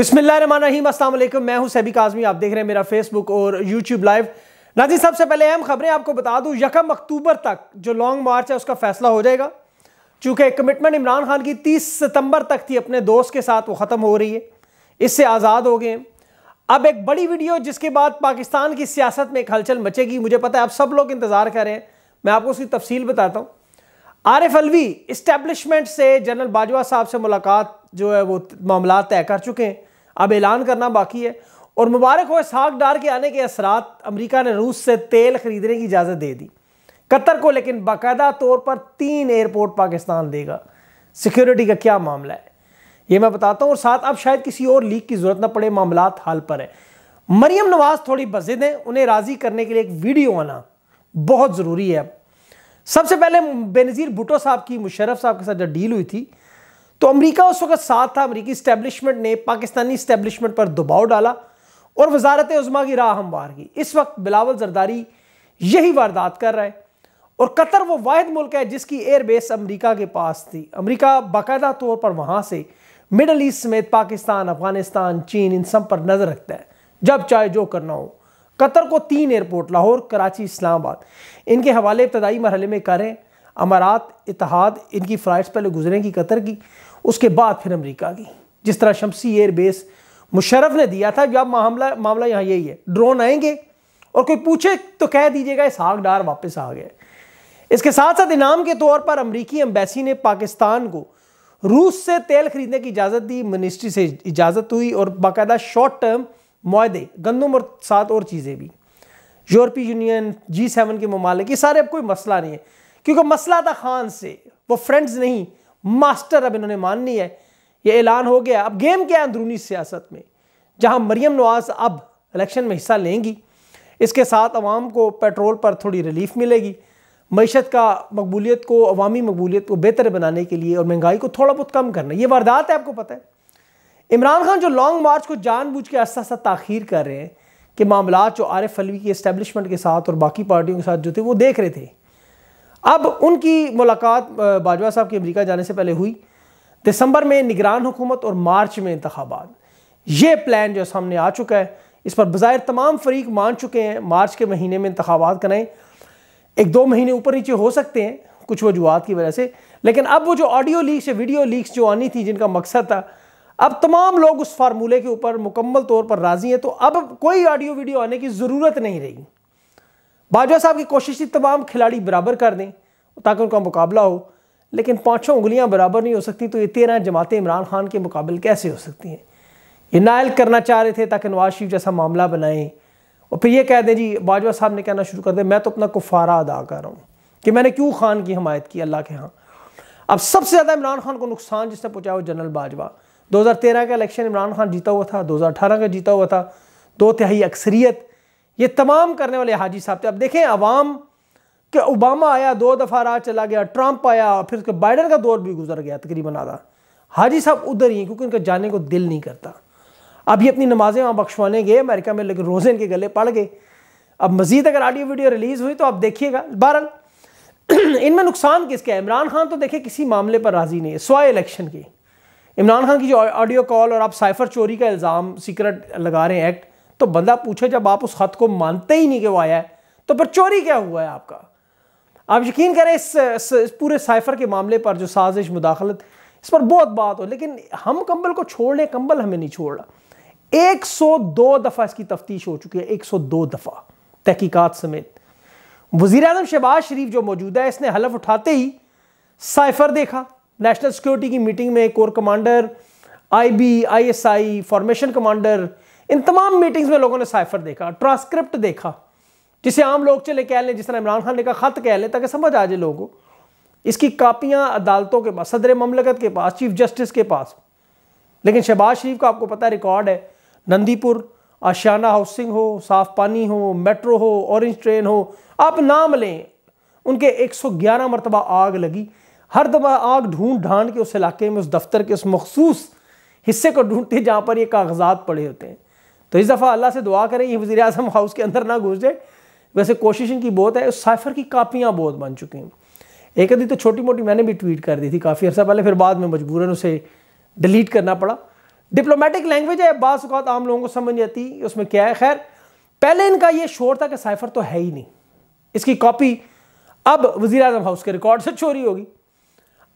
अस्सलाम वालेकुम मैं हूं सैबिक आजमी आप देख रहे हैं मेरा फेसबुक और यूट्यूब लाइव नाजी सबसे पहले अहम खबरें आपको बता दूं यकम अक्टूबर तक जो लॉन्ग मार्च है उसका फैसला हो जाएगा चूँकि कमिटमेंट इमरान खान की तीस सितंबर तक थी अपने दोस्त के साथ वो ख़त्म हो रही है इससे आज़ाद हो गए अब एक बड़ी वीडियो जिसके बाद पाकिस्तान की सियासत में एक हलचल मचेगी मुझे पता है आप सब लोग इंतज़ार कर रहे हैं मैं आपको उसकी तफसील बताता हूँ आरिफ अलवी इस्टेबलिशमेंट से जनरल बाजवा साहब से मुलाकात जो है वो मामला तय कर चुके हैं अब ऐलान करना बाकी है और मुबारक हुए साग डार के आने के असरा अमरीका ने रूस से तेल खरीदने की इजाज़त दे दी कतर को लेकिन बाकायदा तौर पर तीन एयरपोर्ट पाकिस्तान देगा सिक्योरिटी का क्या मामला है ये मैं बताता हूँ और साथ अब शायद किसी और लीक की ज़रूरत न पड़े मामला हाल पर है मरियम नवाज़ थोड़ी बजिद हैं उन्हें राज़ी करने के लिए एक वीडियो आना बहुत ज़रूरी है अब सबसे पहले बेनज़ीर भुटो साहब की मुशरफ साहब के साथ जब डील हुई थी तो अमेरिका उस वक्त साथ था अमेरिकी इस्टेब्लिशमेंट ने पाकिस्तानी इस्टेब्लिशमेंट पर दबाव डाला और वजारत उज़मा की राह हमवार की इस वक्त बिलावल जरदारी यही वारदात कर रहा है और कतर वो वाद मुल्क है जिसकी एयरबेस अमरीका के पास थी अमरीका बाकायदा तौर पर वहाँ से मिडल ईस्ट समेत पाकिस्तान अफगानिस्तान चीन इन सब पर नज़र रखता है जब चाहे जो करना हो कतर को तीन एयरपोर्ट लाहौर कराची इस्लामाबाद इनके हवाले इब्तदाई मरहले में करें अमारात इतिहाद इनकी फ़्लाइट्स पहले गुजरेंगी कतर की उसके बाद फिर अमरीका की जिस तरह शमसी एयरबेस मुशरफ ने दिया था जब मामला मामला यहाँ यही है ड्रोन आएंगे और कोई पूछे तो कह दीजिएगा इसहाक डार वापस आ गए इसके साथ साथ इनाम के तौर पर अमरीकी एम्बेसी ने पाकिस्तान को रूस से तेल खरीदने की इजाज़त दी मिनिस्ट्री से इजाज़त हुई और बाकायदा शॉर्ट टर्म माहदे गंदम और साथ और चीज़ें भी यूरोपीय यूनियन जी सेवन के ममालिक सारे अब कोई मसला नहीं है क्योंकि मसला था खान से वो फ्रेंड्स नहीं मास्टर अब इन्होंने मान है ये ऐलान हो गया अब गेम क्या है अंदरूनी सियासत में जहां मरियम नवाज अब इलेक्शन में हिस्सा लेंगी इसके साथ आवाम को पेट्रोल पर थोड़ी रिलीफ मिलेगी मीशत का मकबूलियत को अवामी मकबूलियत को बेहतर बनाने के लिए और महंगाई को थोड़ा बहुत कम करना ये वारदात है आपको पता है इमरान खान जो लॉन्ग मार्च को जानबूझ के आस्ता आस्ता ताखिर कर रहे हैं कि मामला जो एफ अलवी की इस्टेबलिशमेंट के साथ और बाकी पार्टियों के साथ जो थे वो देख रहे थे अब उनकी मुलाकात बाजवा साहब की अमरीका जाने से पहले हुई दिसंबर में निगरान हुकूमत और मार्च में इंतबात ये प्लान जो सामने आ चुका है इस पर बाहर तमाम फरीक मान चुके हैं मार्च के महीने में इंतबात कराएं एक दो महीने ऊपर नीचे हो सकते हैं कुछ वजूहत की वजह से लेकिन अब वो जो ऑडियो लीक्स या वीडियो लीक्स जो आनी थी जिनका मकसद था अब तमाम लोग उस फार्मूले के ऊपर मुकम्मल तौर पर राज़ी हैं तो अब कोई ऑडियो वीडियो आने की ज़रूरत नहीं रही बाजवा साहब की कोशिश थी तमाम खिलाड़ी बराबर कर दें ताकि उनका मुकाबला हो लेकिन पाँचों उंगलियां बराबर नहीं हो सकती तो ये तेरह जमातें इमरान खान के मुकाबले कैसे हो सकती हैं ये नायल करना चाह रहे थे ताकि नवाज शरीफ जैसा मामला बनाएं और फिर ये कह दें जी बाजवा साहब ने कहना शुरू कर दें मैं तो अपना कुफारा अदा कर रहा हूँ कि मैंने क्यों खान की हमायत की अल्लाह के यहाँ अब सबसे ज़्यादा इमरान खान को नुकसान जिसने पहुँचाया वो जनरल बाजवा तेरह का इलेक्शन इमरान खान जीता हुआ था अठारह का जीता हुआ था दो तिहाई अक्सरियत ये तमाम करने वाले हाजी साहब थे अब देखें अवाम के ओबामा आया दो दफ़ा राज चला गया ट्रंप आया फिर उसके बाइडन का दौर भी गुजर गया तकरीबन आधा हाजी साहब उधर ही क्योंकि उनका जाने को दिल नहीं करता अब ये अपनी नमाज़ें वहाँ बख्शवाने गए अमेरिका में लेकिन रोज़े इनके गले पड़ गए अब मज़ीद अगर आडियो वीडियो रिलीज़ हुई तो आप देखिएगा बहरल इनमें नुकसान किसका है इमरान खान तो देखे किसी मामले पर राज़ी नहीं है स्वाय इलेक्शन की इमरान खान की जो ऑडियो कॉल और आप साइफर चोरी का इल्ज़ाम सीक्रेट लगा रहे हैं एक्ट तो बंदा पूछे जब आप उस खत को मानते ही नहीं कि वो आया है तो फिर चोरी क्या हुआ है आपका आप यकीन करें इस, इस, इस पूरे साइफर के मामले पर जो साजिश मुदाखलत इस पर बहुत बात हो लेकिन हम कंबल को छोड़ लें कंबल हमें नहीं छोड़ रहा एक सौ दो दफ़ा इसकी तफ्तीश हो चुकी है एक सौ दो दफ़ा तहकीकत समेत वजीर अजम शहबाज शरीफ जो मौजूद है इसने हलफ उठाते ही साइफर देखा नेशनल सिक्योरिटी की मीटिंग में core commander I B I S I formation commander इन तमाम मीटिंग्स में लोगों ने साइफर देखा ट्रांसक्रिप्ट देखा जिसे आम लोग चले कह लें जिस तरह इमरान खान ने कहा ख़त कह लें ताकि समझ आ जाए लोगों इसकी कापियाँ अदालतों के पास सदर ममलकत के पास चीफ जस्टिस के पास लेकिन शहबाज शरीफ का आपको पता है रिकॉर्ड है नंदीपुर आशियाना हाउसिंग हो साफ पानी हो मेट्रो हो ऑरेंज ट्रेन हो आप नाम लें उनके 111 मरतबा आग लगी हर दफा आग ढूंढ ढांड के उस इलाके में उस दफ्तर के उस मखसूस हिस्से को ढूंढती है जहाँ पर ये कागजात पड़े होते हैं तो इस दफ़ा अल्लाह से दुआ करें ये वज़ी अजम हाउस के अंदर ना घुस जाए वैसे कोशिश इनकी बहुत है उस साइफ़र की कापियाँ बहुत बन चुकी हैं एक अभी तो छोटी मोटी मैंने भी ट्वीट कर दी थी काफ़ी अर्सा पहले फिर बाद में मजबूरन उसे डिलीट करना पड़ा डिप्लोमेटिक लैंग्वेज है बाज़ात आम लोगों को समझ आती उसमें क्या है खैर पहले इनका ये शोर था कि साइफ़र तो है ही नहीं इसकी कॉपी अब वज़ी अजम हाउस के रिकॉर्ड से चोरी होगी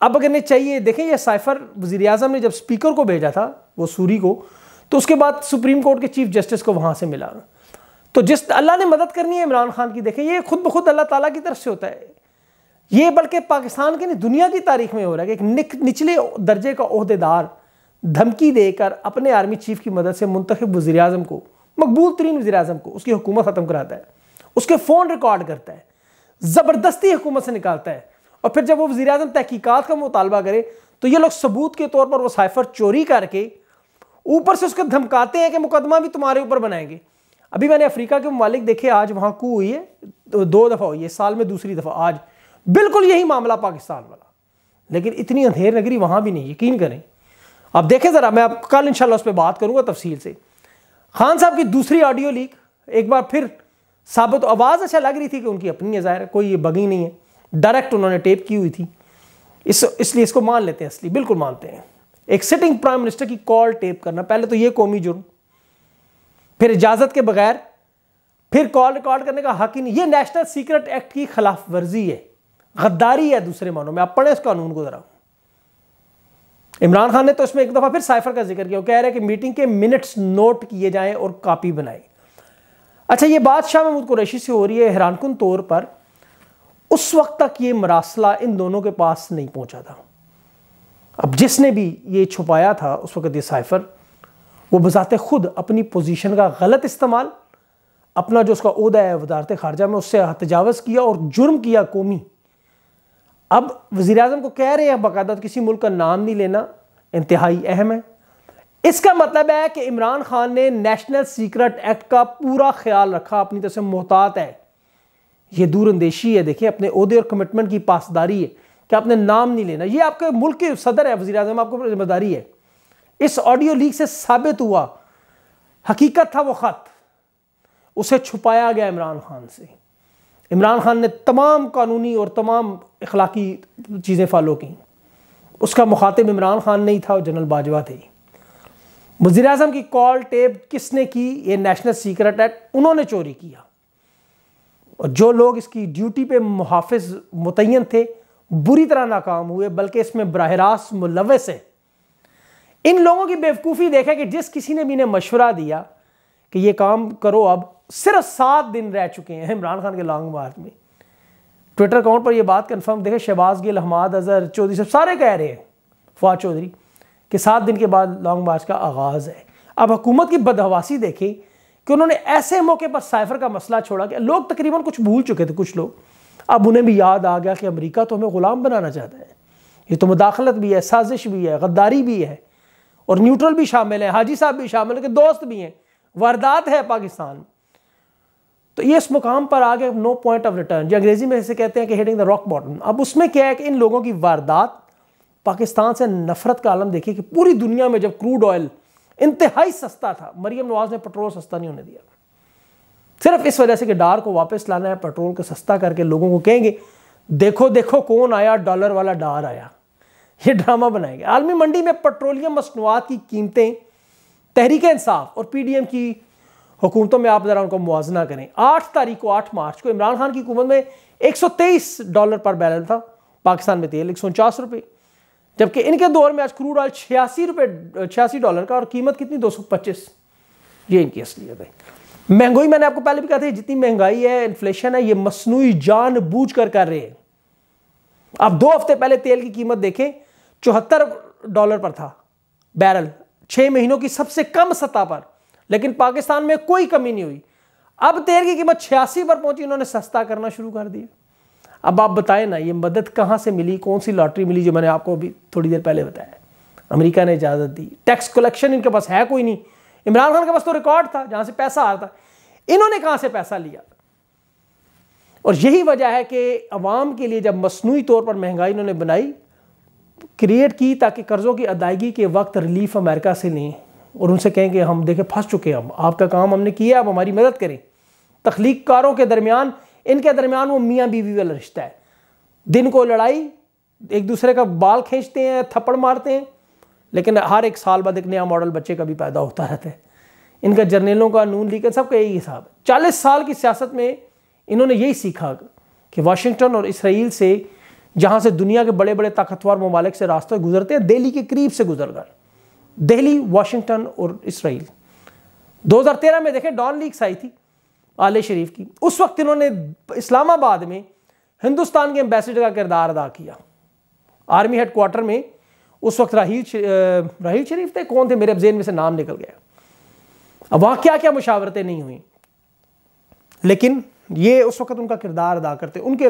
अब अगर इन्हें चाहिए देखें यह साइफ़र वज़ी अजम ने जब स्पीकर को भेजा था वो सूरी को तो उसके बाद सुप्रीम कोर्ट के चीफ जस्टिस को वहाँ से मिला तो जिस अल्लाह ने मदद करनी है इमरान खान की देखें ये खुद ब खुद अल्लाह ताला की तरफ से होता है ये बल्कि पाकिस्तान की नहीं दुनिया की तारीख में हो रहा है कि एक निचले दर्जे का अहदेदार धमकी देकर अपने आर्मी चीफ की मदद से मुंतब वजी अजम को मकबूल तरीन वजी अजम को उसकी हुकूमत ख़त्म कराता है उसके फ़ोन रिकॉर्ड करता है ज़बरदस्ती हुकूमत से निकालता है और फिर जब वो वजी अजम तहकीक़ात का मुतालबा करे तो ये लोग सबूत के तौर पर वो साइफर चोरी करके ऊपर से उसको धमकाते हैं कि मुकदमा भी तुम्हारे ऊपर बनाएंगे अभी मैंने अफ्रीका के ममालिक देखे आज वहाँ कू हुई है तो दो दफ़ा हुई है साल में दूसरी दफ़ा आज बिल्कुल यही मामला पाकिस्तान वाला लेकिन इतनी अंधेर नगरी वहाँ भी नहीं यकीन करें आप देखें ज़रा मैं आप कल शह उस पर बात करूँगा तफसील से खान साहब की दूसरी ऑडियो लीक एक बार फिर साबित आवाज़ अच्छा लग रही थी कि उनकी अपनी है ज़ाहिर कोई ये बगी नहीं है डायरेक्ट उन्होंने टेप की हुई थी इस इसलिए इसको मान लेते हैं असली बिल्कुल मानते हैं एक सिटिंग प्राइम मिनिस्टर की कॉल टेप करना पहले तो यह कौमी जुर्म फिर इजाजत के बगैर फिर कॉल रिकॉर्ड करने का हक ही नहीं ये नेशनल सीक्रेट एक्ट की खिलाफ वर्जी है गद्दारी है दूसरे मानों में आप पढ़े इस कानून को जरा इमरान खान ने तो इसमें एक दफा फिर साइफर का जिक्र किया कह रहे हैं कि मीटिंग के मिनट्स नोट किए जाएं और कॉपी बनाई अच्छा ये बात शाह महमूद कुरैशी से हो रही है हैरानकुन तौर पर उस वक्त तक ये मरासला इन दोनों के पास नहीं पहुंचा था अब जिसने भी ये छुपाया था उस वक़्त ये साइफ़र वो बजाते खुद अपनी पोजीशन का गलत इस्तेमाल अपना जो उसका अहदा है वजारत खारजा में उससे तजावज़ किया और जुर्म किया कौमी अब वज़ी अजम को कह रहे हैं बाकायदा किसी मुल्क का नाम नहीं लेना इंतहाई अहम है इसका मतलब है कि इमरान खान ने नेशनल सीक्रेट एक्ट का पूरा ख्याल रखा अपनी तरफ से मोहतात है ये दूरअंदेशी है देखिए अपने अहदे और कमिटमेंट की पासदारी है कि आपने नाम नहीं लेना ये आपके मुल्क के सदर है वजी अजम आपको जिम्मेदारी है इस ऑडियो लीक से साबित हुआ हकीकत था वो ख़त उसे छुपाया गया इमरान खान से इमरान खान ने तमाम कानूनी और तमाम इखलाकी चीज़ें फॉलो की उसका मुखातिब इमरान खान नहीं था और जनरल बाजवा थे वजी अजम की कॉल टेप किसने की ये नेशनल सीक्रेट एक्ट उन्होंने चोरी किया और जो लोग इसकी ड्यूटी पे मुहाफ़ मुतन थे बुरी तरह नाकाम हुए बल्कि इसमें बरह रास्त मुलवस है इन लोगों की बेवकूफ़ी देखें कि जिस किसी ने भी इन्हें मशवरा दिया कि ये काम करो अब सिर्फ सात दिन रह चुके हैं इमरान खान के लॉन्ग मार्च में ट्विटर अकाउंट पर यह बात कंफर्म देखे शहबाज गिल हमाद अजहर चौधरी सब सारे कह रहे हैं फवाद चौधरी कि सात दिन के बाद लॉन्ग मार्च का आगाज़ है अब हुकूमत की बदहवासी देखी कि उन्होंने ऐसे मौके पर साइफर का मसला छोड़ा कि लोग तकरीबन कुछ भूल चुके थे कुछ लोग अब उन्हें भी याद आ गया कि अमेरिका तो हमें ग़ुलाम बनाना चाहता है ये तो मुदाखलत भी है साजिश भी है गद्दारी भी है और न्यूट्रल भी शामिल है हाजी साहब भी शामिल है कि दोस्त भी हैं वारदात है पाकिस्तान में तो ये इस मुकाम पर आ गए नो पॉइंट ऑफ रिटर्न जो अंग्रेजी में ऐसे कहते हैं कि हिटिंग द रॉक बॉटम अब उसमें क्या है कि इन लोगों की वारदात पाकिस्तान से नफरत का आलम देखिए कि पूरी दुनिया में जब क्रूड ऑयल इंतहाई सस्ता था मरियम नवाज ने पेट्रोल सस्ता नहीं होने दिया सिर्फ इस वजह से कि डार को वापस लाना है पेट्रोल को सस्ता करके लोगों को कहेंगे देखो देखो कौन आया डॉलर वाला डार आया ये ड्रामा बनाएंगे आलमी मंडी में पेट्रोलियम मसनूआत की कीमतें तहरीक इंसाफ और पी डी एम की हुकूमतों में आप ज़रा उनको मुआजना करें आठ तारीख को आठ मार्च को इमरान खान की हुकूमत में एक सौ तेईस डॉलर पर बैरल था पाकिस्तान में तेल एक सौ उनचास रुपये जबकि इनके दौर में आज क्रूड ऑयल छियासी रुपये छियासी डॉलर का और कीमत कितनी दो सौ पच्चीस ये इनकी असलियत है महंगाई मैंने आपको पहले भी कहा था जितनी महंगाई है इन्फ्लेशन है ये मसनू जान बूझ कर कर रहे हैं आप दो हफ्ते पहले तेल की कीमत देखें चौहत्तर डॉलर पर था बैरल छह महीनों की सबसे कम सतह पर लेकिन पाकिस्तान में कोई कमी नहीं हुई अब तेल की कीमत छियासी पर पहुंची इन्होंने सस्ता करना शुरू कर दिया अब आप बताएं ना ये मदद कहां से मिली कौन सी लॉटरी मिली जो मैंने आपको अभी थोड़ी देर पहले बताया अमेरिका ने इजाज़त दी टैक्स कलेक्शन इनके पास है कोई नहीं इमरान खान के पास तो रिकॉर्ड था जहाँ से पैसा आ रहा था इन्होंने कहाँ से पैसा लिया और यही वजह है कि अवाम के लिए जब मसनू तौर पर महंगाई इन्होंने बनाई क्रिएट की ताकि कर्ज़ों की अदायगी के वक्त रिलीफ अमेरिका से लें और उनसे कहें कि हम देखें फंस चुके हैं हम आपका काम हमने किया आप हमारी मदद करें तख्लीकारों के दरमियान इनके दरमियान वो मियाँ बीवी वाला रिश्ता है दिन को लड़ाई एक दूसरे का बाल खींचते हैं थप्पड़ मारते हैं लेकिन हर एक साल बाद एक नया मॉडल बच्चे का भी पैदा होता रहता है इनका जर्नलों का नून लीग सबका यही हिसाब चालीस साल की सियासत में इन्होंने यही सीखा कि वाशिंगटन और इसराइल से जहाँ से दुनिया के बड़े बड़े ताकतवर ममालिक से रास्ते गुजरते हैं दिल्ली के करीब से गुजर कर दिल्ली वाशिंगटन और इसराइल 2013 में देखें डॉन लीक्स आई थी आले शरीफ की उस वक्त इन्होंने इस्लामाबाद में हिंदुस्तान के एम्बेसडर का किरदार अदा किया आर्मी हेडकोार्टर में उस वक्त राहील राहील शरीफ थे कौन थे मेरे अफजेन में से नाम निकल गया अब वहां क्या क्या मुशावरतें नहीं हुई लेकिन ये उस वक्त उनका किरदार अदा करते उनके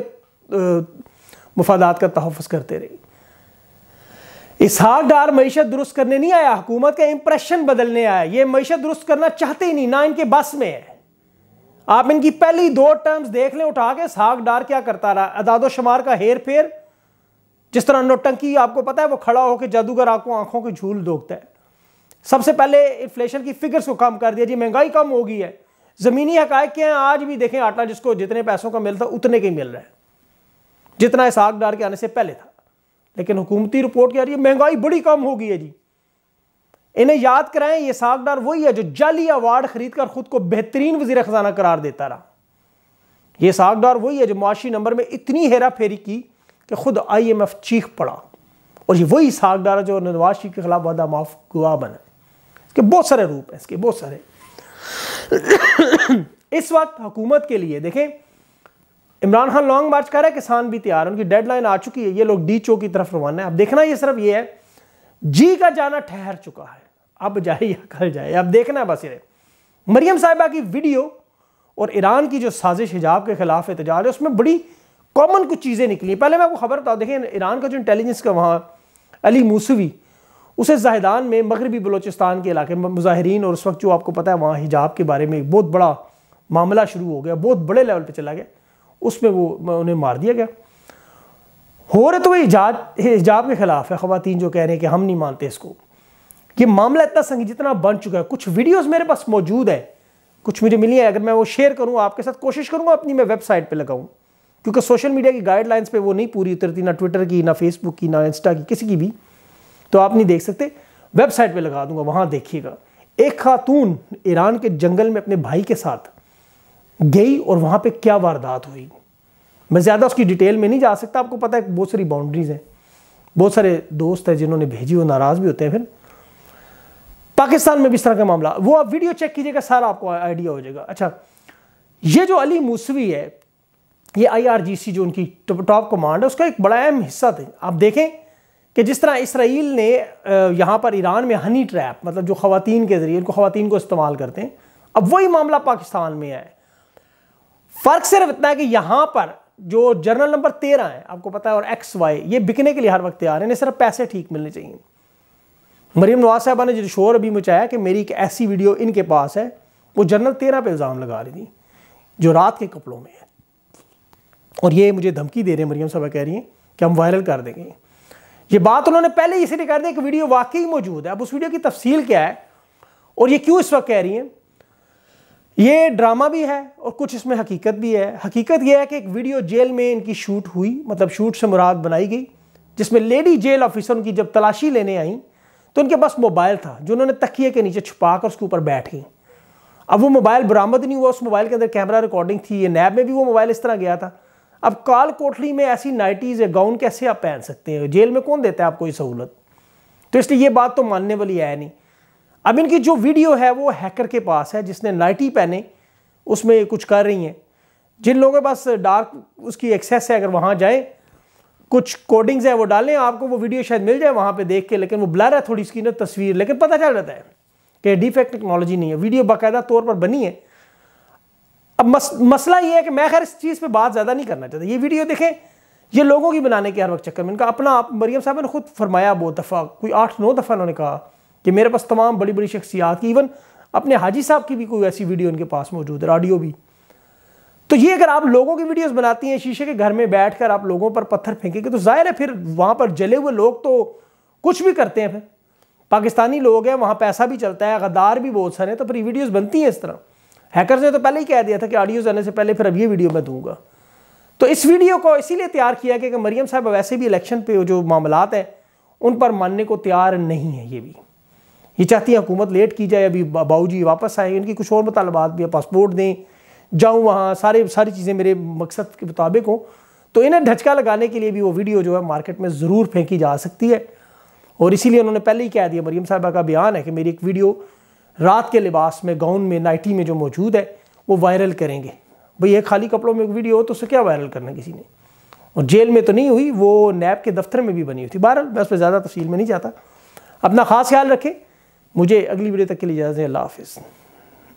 मफादात का तहफ़ करते रहे इसहाक डार मीशत दुरुस्त करने नहीं आया हुकूमत का इंप्रेशन बदलने आया ये मीशत दुरुस्त करना चाहते ही नहीं ना इनके बस में है आप इनकी पहली दो टर्म्स देख लें उठा के इसहाक डार क्या करता रहा अदादो शुमार का हेर फेर जिस तरह नोटंकी आपको पता है वो खड़ा होकर जादूगर आपको आंखों की झूल दोगता है सबसे पहले इन्फ्लेशन की फिगर्स को कम कर दिया जी महंगाई कम हो गई है ज़मीनी हकायक के हैं आज भी देखें आटा जिसको जितने पैसों का मिलता उतने के ही मिल रहा है जितना साग डार के आने से पहले था लेकिन हुकूमती रिपोर्ट क्या रही है महंगाई बड़ी कम हो गई है जी इन्हें याद कराएं ये सागडार वही है जो जाली अवार्ड खरीद कर खुद को बेहतरीन वजीर खजाना करार देता रहा यह सागडार वही है जो माशी नंबर में इतनी हेरा फेरी की कि खुद आईएमएफ चीख पड़ा और ये वही है जो नवाज शरीफ के खिलाफ वादा माफ गुआ बना है इसके बहुत सारे रूप हैं इसके बहुत सारे इस वक्त हुकूमत के लिए देखें इमरान खान लॉन्ग मार्च कर रहा है किसान भी तैयार उनकी डेडलाइन आ चुकी है ये लोग डी चो की तरफ रवाना है अब देखना ये सिर्फ ये है जी का जाना ठहर चुका है अब जाए या कल जाए अब देखना है बस ये मरियम साहिबा की वीडियो और ईरान की जो साजिश हिजाब के खिलाफ एहतजाज है उसमें बड़ी कॉमन कुछ चीज़ें निकली पहले मैं आपको खबर बताऊँ देखें ईरान का जो इंटेलिजेंस का वहाँ अली मूसवी उसे जाहिदान में मगरबी बलोचिस्तान के इलाके में मुजाहरीन और उस वक्त जो आपको पता है वहाँ हिजाब के बारे में एक बहुत बड़ा मामला शुरू हो गया बहुत बड़े लेवल पर चला गया उसमें वो उन्हें मार दिया गया हो रहे तो वह हिजाब हिजाब के ख़िलाफ़ है खातन जो कह रहे हैं कि हम नहीं मानते इसको ये मामला इतना संग जितना बन चुका है कुछ वीडियोज़ मेरे पास मौजूद है कुछ मुझे मिली है अगर मैं वो शेयर करूँ आपके साथ कोशिश करूँगा अपनी मैं वेबसाइट पर लगाऊँ क्योंकि सोशल मीडिया की गाइडलाइंस पे वो नहीं पूरी उतरती ना ट्विटर की ना फेसबुक की ना इंस्टा की किसी की भी तो आप नहीं देख सकते वेबसाइट पे लगा दूंगा वहाँ देखिएगा एक खातून ईरान के जंगल में अपने भाई के साथ गई और वहाँ पे क्या वारदात हुई मैं ज़्यादा उसकी डिटेल में नहीं जा सकता आपको पता है बहुत सारी बाउंड्रीज हैं बहुत सारे दोस्त हैं जिन्होंने भेजी वो नाराज़ भी होते हैं फिर पाकिस्तान में भी इस तरह का मामला वो आप वीडियो चेक कीजिएगा सारा आपको आइडिया हो जाएगा अच्छा ये जो अली मूसवी है ये आई जो उनकी टॉप कमांड है उसका एक बड़ा अहम हिस्सा थे आप देखें कि जिस तरह इसराइल ने यहाँ पर ईरान में हनी ट्रैप मतलब जो खातन के ज़रिए उनको खातन को इस्तेमाल करते हैं अब वही मामला पाकिस्तान में है फ़र्क सिर्फ इतना है कि यहाँ पर जो जर्नल नंबर तेरह है आपको पता है और एक्स वाई ये बिकने के लिए हर वक्त तैयार है इन्हें सिर्फ पैसे ठीक मिलने चाहिए मरीम नवाज साहबा ने जो शोर अभी मचाया कि मेरी एक ऐसी वीडियो इनके पास है वो जर्नल तेरह पर इल्ज़ाम लगा रही थी जो रात के कपड़ों में है और ये मुझे धमकी दे रहे हैं मरियम साहबा कह रही हैं कि हम वायरल कर देंगे ये बात उन्होंने पहले ही इसीलिए कर दी कि वीडियो वाकई मौजूद है अब उस वीडियो की तफसील क्या है और ये क्यों इस वक्त कह रही हैं ये ड्रामा भी है और कुछ इसमें हकीकत भी है हकीकत यह है कि एक वीडियो जेल में इनकी शूट हुई मतलब शूट से मुराद बनाई गई जिसमें लेडी जेल ऑफिसर उनकी जब तलाशी लेने आई तो उनके पास मोबाइल था जो उन्होंने तकिए के नीचे छुपा कर उसके ऊपर बैठ गई अब वो मोबाइल बरामद नहीं हुआ उस मोबाइल के अंदर कैमरा रिकॉर्डिंग थी ये नैब में भी वो मोबाइल इस तरह गया था अब काल कोठली में ऐसी नाइटीज़ या गाउन कैसे आप पहन सकते हैं जेल में कौन देता है आपको ये सहूलत तो इसलिए ये बात तो मानने वाली है नहीं अब इनकी जो वीडियो है वो हैकर के पास है जिसने नाइटी पहने उसमें कुछ कर रही हैं जिन लोगों के पास डार्क उसकी एक्सेस है अगर वहाँ जाएँ कुछ कोडिंग्स हैं वो डालें आपको वो वीडियो शायद मिल जाए वहाँ पे देख के लेकिन वो ब्लर है थोड़ी स्क्रीन तस्वीर लेकिन पता चल जाता है कि डिफेक्ट टेक्नोलॉजी नहीं है वीडियो बाकायदा तौर पर बनी है अब मस, मसला ये है कि मैं खैर इस चीज़ पे बात ज़्यादा नहीं करना चाहता ये वीडियो देखें ये लोगों की बनाने के हर वक्त चक्कर में इनका अपना आप मरियम साहब ने खुद फरमाया बहुत दफ़ा कोई आठ नौ दफ़ा उन्होंने कहा कि मेरे पास तमाम बड़ी बड़ी शख्सियात की इवन अपने हाजी साहब की भी कोई ऐसी वीडियो इनके पास मौजूद है ऑडियो भी तो ये अगर आप लोगों की वीडियोस बनाती हैं शीशे के घर में बैठकर आप लोगों पर पत्थर फेंकेंगे तो जाहिर है फिर वहाँ पर जले हुए लोग तो कुछ भी करते हैं फिर पाकिस्तानी लोग हैं वहाँ पैसा भी चलता है गद्दार भी बहुत सारे हैं तो फिर वीडियोज़ बनती हैं इस तरह हैकर्स ने तो पहले ही कह दिया था कि ऑडियो आने से पहले फिर अब ये वीडियो मैं दूंगा तो इस वीडियो को इसीलिए तैयार किया गया कि मरियम साहब वैसे भी इलेक्शन पे जो मामला हैं उन पर मानने को तैयार नहीं है ये भी ये चाहती हैं हुकूमत लेट की जाए अभी बाबू जी वापस आए उनकी कुछ और मुतालबात भी पासपोर्ट दें जाऊँ वहाँ सारे सारी चीज़ें मेरे मकसद के मुताबिक हों तो इन्हें ढचका लगाने के लिए भी वो वीडियो जो है मार्केट में ज़रूर फेंकी जा सकती है और इसीलिए उन्होंने पहले ही कह दिया मरीम साहबा का बयान है कि मेरी एक वीडियो रात के लिबास में गाउन में नाइटी में जो मौजूद है वो वायरल करेंगे भाई एक खाली कपड़ों में एक वीडियो हो तो उसे क्या वायरल करना किसी ने और जेल में तो नहीं हुई वो नैब के दफ्तर में भी बनी हुई थी बहरहाल मैं उस पर ज़्यादा तफसील में नहीं जाता अपना ख़ास ख्याल रखें मुझे अगली वीडियो तक के लिए इजाज़त अल्लाह हाफिज़